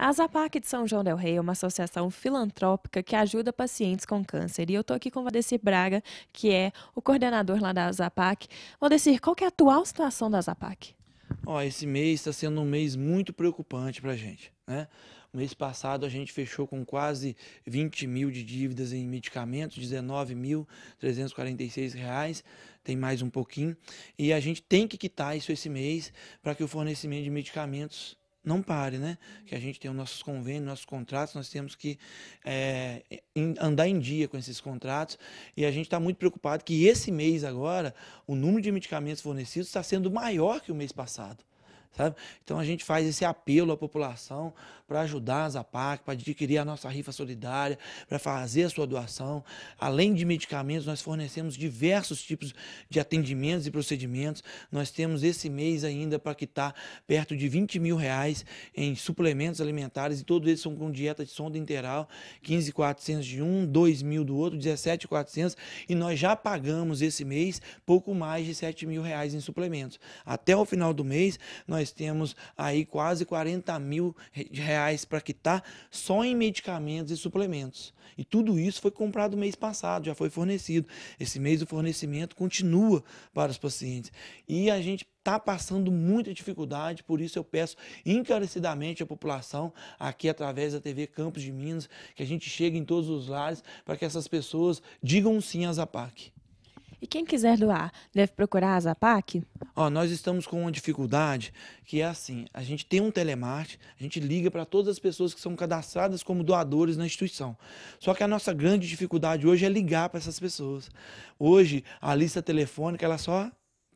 A Zapac de São João del Rei é uma associação filantrópica que ajuda pacientes com câncer. E eu estou aqui com o Valdecir Braga, que é o coordenador lá da Zapac. Valdecir, qual é a atual situação da Zapac? Ó, esse mês está sendo um mês muito preocupante para a gente. Né? mês passado a gente fechou com quase 20 mil de dívidas em medicamentos, 19.346 reais, tem mais um pouquinho. E a gente tem que quitar isso esse mês para que o fornecimento de medicamentos não pare, né? Que a gente tem os nossos convênios, nossos contratos, nós temos que é, andar em dia com esses contratos e a gente está muito preocupado que esse mês agora o número de medicamentos fornecidos está sendo maior que o mês passado. Sabe? Então a gente faz esse apelo à população para ajudar a Zapac, para adquirir a nossa rifa solidária, para fazer a sua doação. Além de medicamentos, nós fornecemos diversos tipos de atendimentos e procedimentos. Nós temos esse mês ainda para quitar perto de 20 mil reais em suplementos alimentares e todos eles são com dieta de sonda integral, 15.400 de um, 2 mil do outro, 17.400 e nós já pagamos esse mês pouco mais de 7 mil reais em suplementos. Até o final do mês, nós nós temos aí quase 40 mil reais para quitar só em medicamentos e suplementos. E tudo isso foi comprado mês passado, já foi fornecido. Esse mês o fornecimento continua para os pacientes. E a gente está passando muita dificuldade, por isso eu peço encarecidamente à população, aqui através da TV Campos de Minas, que a gente chegue em todos os lares para que essas pessoas digam sim às APAC. E quem quiser doar, deve procurar a Zapac? Ó, nós estamos com uma dificuldade que é assim: a gente tem um telemarte, a gente liga para todas as pessoas que são cadastradas como doadores na instituição. Só que a nossa grande dificuldade hoje é ligar para essas pessoas. Hoje, a lista telefônica ela só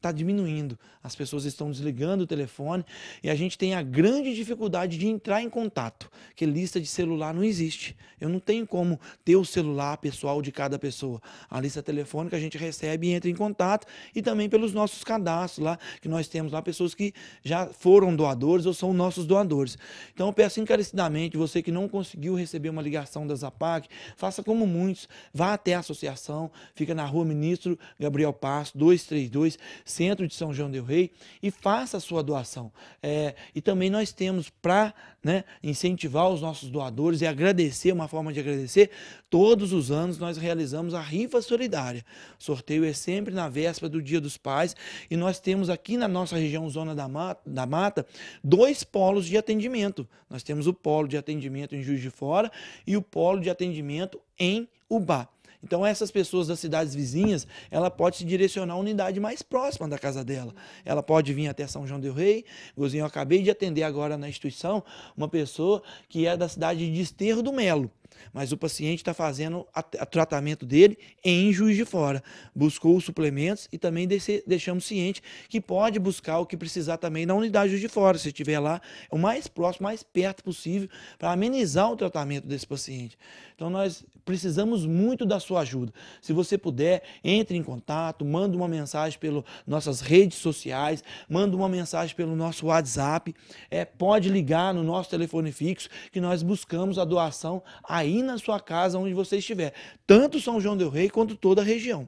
está diminuindo. As pessoas estão desligando o telefone e a gente tem a grande dificuldade de entrar em contato, que lista de celular não existe. Eu não tenho como ter o celular pessoal de cada pessoa. A lista telefônica a gente recebe e entra em contato e também pelos nossos cadastros lá, que nós temos lá pessoas que já foram doadores ou são nossos doadores. Então eu peço encarecidamente, você que não conseguiu receber uma ligação da Zapac, faça como muitos, vá até a associação, fica na rua Ministro Gabriel Passo, 232 Centro de São João Del Rei, e faça a sua doação. É, e também nós temos para né, incentivar os nossos doadores e agradecer, uma forma de agradecer, todos os anos nós realizamos a rifa solidária. O sorteio é sempre na véspera do Dia dos Pais e nós temos aqui na nossa região Zona da Mata, da Mata dois polos de atendimento. Nós temos o polo de atendimento em Juiz de Fora e o polo de atendimento em Ubá. Então essas pessoas das cidades vizinhas, ela pode se direcionar à unidade mais próxima da casa dela. Ela pode vir até São João del Rei. Gozinho, eu acabei de atender agora na instituição uma pessoa que é da cidade de Esterro do Melo mas o paciente está fazendo o tratamento dele em Juiz de Fora. Buscou os suplementos e também deixamos ciente que pode buscar o que precisar também na unidade Juiz de Fora, se estiver lá, o mais próximo, mais perto possível, para amenizar o tratamento desse paciente. Então, nós precisamos muito da sua ajuda. Se você puder, entre em contato, manda uma mensagem pelas nossas redes sociais, manda uma mensagem pelo nosso WhatsApp, é, pode ligar no nosso telefone fixo, que nós buscamos a doação a aí na sua casa, onde você estiver. Tanto São João Del Rei quanto toda a região.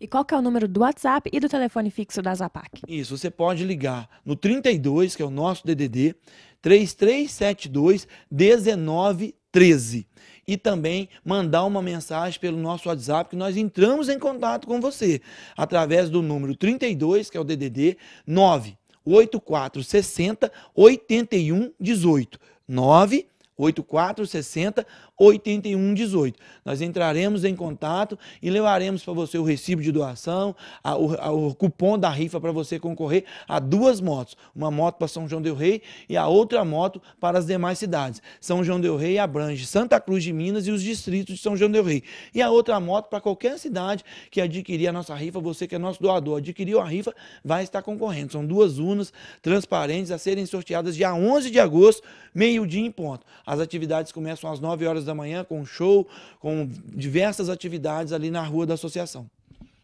E qual que é o número do WhatsApp e do telefone fixo da Zapac? Isso, você pode ligar no 32, que é o nosso DDD, 3372 1913. E também mandar uma mensagem pelo nosso WhatsApp, que nós entramos em contato com você, através do número 32, que é o DDD, 98460 8118. 8118. 8460 8118. Nós entraremos em contato e levaremos para você o recibo de doação, a, a, o cupom da rifa para você concorrer a duas motos. Uma moto para São João Del Rei e a outra moto para as demais cidades. São João Del Rei abrange Santa Cruz de Minas e os distritos de São João Del Rei. E a outra moto para qualquer cidade que adquirir a nossa rifa, você que é nosso doador, adquiriu a rifa, vai estar concorrendo. São duas urnas transparentes a serem sorteadas dia 11 de agosto, meio-dia em ponto. As atividades começam às 9 horas da manhã com show, com diversas atividades ali na rua da associação.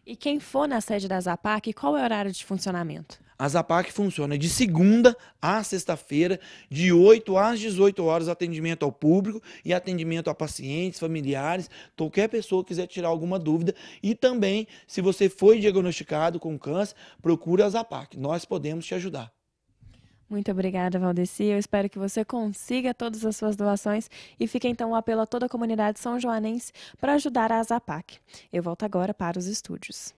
E quem for na sede da Zapac, qual é o horário de funcionamento? A Zapac funciona de segunda a sexta-feira, de 8 às 18 horas, atendimento ao público e atendimento a pacientes, familiares, qualquer pessoa que quiser tirar alguma dúvida. E também, se você foi diagnosticado com câncer, procura a Zapac. Nós podemos te ajudar. Muito obrigada, Valdeci. Eu espero que você consiga todas as suas doações e fica então o apelo a toda a comunidade são joanense para ajudar a Azapac. Eu volto agora para os estúdios.